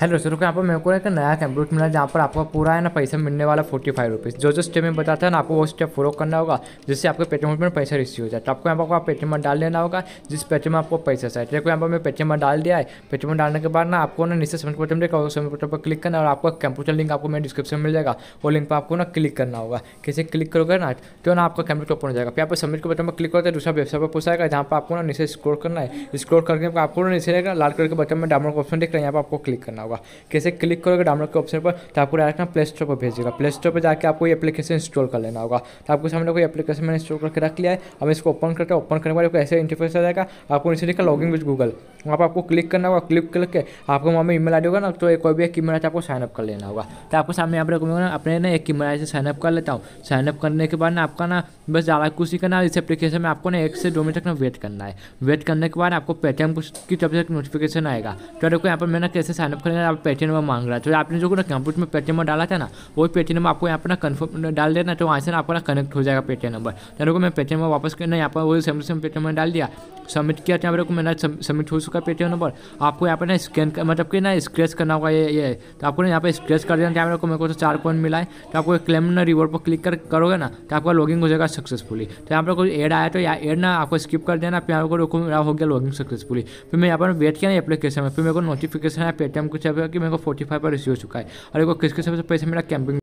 hello दोस्तों रुको यहाँ पर मेरे को एक नया कंप्यूटर मिला जहाँ पर आपको पूरा है ना पैसा मिलने वाला फोर्टी फाइव रुपीज़ जो जो स्टेप में बताता है ना आपको वो स्टेप फॉलो करना होगा जिससे आपके पेटीएम में पैसा रिसीव हो जाए तो आपको यहाँ पर आप पेटीएम डाल लेना होगा जिस पेटीएम में आपको पैसा चाहिए देखो यहाँ पर मैं पेटीएम में डाल दिया है पेटीएम में डालने के बाद ना आपको ना नीचे समझ बटन देखा समझ सबमिट पर क्लिक करना और आपका कंप्यूटर लिंक आपको मेरे डिस्क्रिप्शन मिल जाएगा वो लिंक पर आपको ना क्लिक करना होगा कैसे क्लिक करोगे ना तो ना आपका कंप्यूटर ओपन हो जाएगा फिर आप समझ के बटन पर क्लिक करते हैं दूसरा वेबसाइट पर पूछाएगा जहाँ पर आपको ना नीचे स्क्रोल करना है स्क्रोल करके आपको नीचे लाल कलर के बटन में डाउनलोड ऑप्शन देख रहे हैं यहाँ पर आपको क्लिक करना होगा कैसे क्लिक करोगे डाउनलोड के ऑप्शन पर तो आपको डायरेक्ट ना प्ले स्टोर पर भेजेगा प्ले स्टोर पर जाकर आपको एप्लीकेशन इंस्टॉल कर लेना होगा तो आपको सामने कोई एप्लीकेशन मैंने इंस्टॉल करके रख लिया है अब इसको ओपन करके ओपन करने के बाद ऐसे इंटरफेस आ जाएगा आपको नीचे लिखा लॉग इन विद गूगल वहाँ पर आपको क्लिक करना होगा क्लिक करके आपको वहाँ ई मेल आई होगा ना तो कोई भी एक ईमेल आई आपको साइनअप कर लेना होगा तो आपको सामने यहाँ पर ना अपने ना एक ई मेल आई से साइनअप कर लेता हूँ साइनअप करने के बाद ना आपका ना बस ज़्यादा कुछ ही करना इस एप्लीकेशन में आपको ना एक से दो मिनट तक ना वेट करना है वेट करने के बाद आपको पेटीएम की तरफ से नोटिफिकेशन आएगा तो देखो यहाँ पर मैंने कैसे साइनअप कर मैंने आप पेटीएम में मांग रहा है तो आपने जो ना कंप्यूटर में पेटीएम डाला था ना वो पेटीएम आपको यहाँ पर ना कन्फर्म डाल देना तो वहाँ से ना आपका ना कनेक्ट हो जाएगा पेटीएम नंबर तो को मैं पेटीएम वापस करना यहाँ पर वो सैमसंग पेटीएम डाल दिया सबमिट किया तो यहाँ पर को मेरा सबमिट हो चुका पेटीएम नंबर आपको यहाँ पर ना स्कैन मतलब कि ना स्क्रैच करना होगा ये ये तो आपको ना यहाँ पर स्क्रेच कर देना तो यहाँ को मेरे को तो चार पॉइंट मिला है तो आपको क्लेम ना रिवॉर्ड पर क्लिक कर करोगे ना तो आपका लॉगिंग हो जाएगा सक्सेसफुली तो यहाँ पर कोई एड आया तो यहाँ एड ना आपको स्किप कर देना फिर यहाँ पर रुको मेरा हो गया लॉगिंग सक्सेसफुली फिर मैं यहाँ पर वेट किया ना एप्लीकेशन में फिर मेरे को नोटिफिकेशन है पेटीएम कुछ कि मेरे को फोर्टी फाइव पर रिसीव हो चुका है और एक किसके सबसे पैसे मेरा कैंपिंग